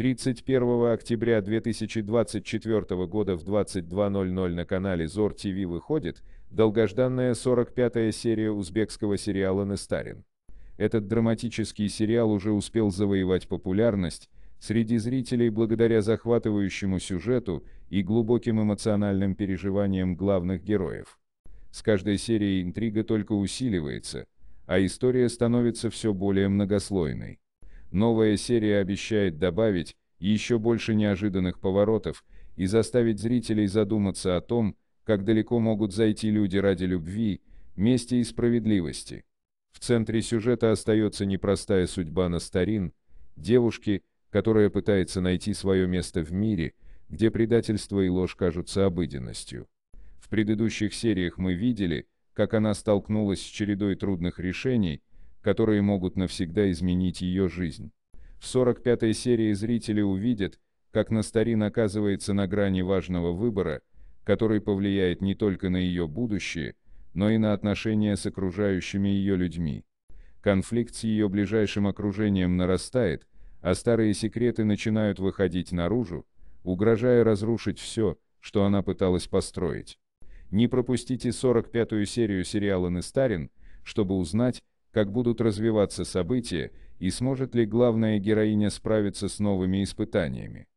31 октября 2024 года в 22.00 на канале Зор ТВ выходит долгожданная 45-я серия узбекского сериала «Нестарин». Этот драматический сериал уже успел завоевать популярность среди зрителей благодаря захватывающему сюжету и глубоким эмоциональным переживаниям главных героев. С каждой серией интрига только усиливается, а история становится все более многослойной. Новая серия обещает добавить еще больше неожиданных поворотов и заставить зрителей задуматься о том, как далеко могут зайти люди ради любви, мести и справедливости. В центре сюжета остается непростая судьба Настарин, девушки, которая пытается найти свое место в мире, где предательство и ложь кажутся обыденностью. В предыдущих сериях мы видели, как она столкнулась с чередой трудных решений, которые могут навсегда изменить ее жизнь. В 45-й серии зрители увидят, как Настарин оказывается на грани важного выбора, который повлияет не только на ее будущее, но и на отношения с окружающими ее людьми. Конфликт с ее ближайшим окружением нарастает, а старые секреты начинают выходить наружу, угрожая разрушить все, что она пыталась построить. Не пропустите 45-ю серию сериала «Нестарин», чтобы узнать, как будут развиваться события и сможет ли главная героиня справиться с новыми испытаниями.